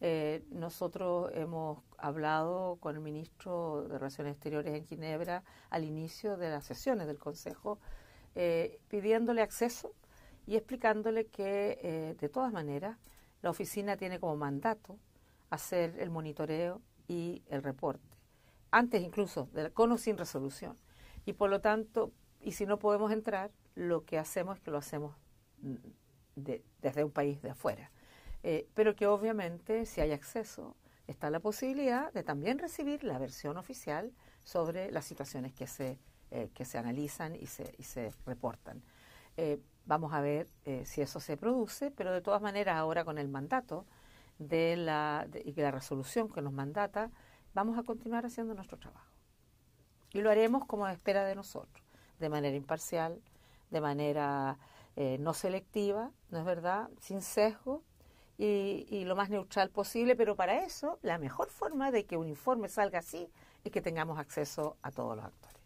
Eh, nosotros hemos hablado con el ministro de Relaciones Exteriores en Ginebra al inicio de las sesiones del Consejo, eh, pidiéndole acceso y explicándole que, eh, de todas maneras, la oficina tiene como mandato hacer el monitoreo y el reporte, antes incluso, de, con o sin resolución. Y por lo tanto, y si no podemos entrar, lo que hacemos es que lo hacemos mm, desde un país de afuera. Eh, pero que obviamente si hay acceso está la posibilidad de también recibir la versión oficial sobre las situaciones que se, eh, que se analizan y se, y se reportan. Eh, vamos a ver si eso se produce, pero de todas maneras ahora con el mandato de la, de, y la resolución que nos mandata, vamos a continuar haciendo nuestro trabajo. Y lo haremos como espera de nosotros, de manera imparcial, de manera no selectiva, ¿no es verdad? Sin sesgo y, lo más neutral posible, pero para eso la mejor forma de que un informe salga así es que tengamos acceso a todos los actores.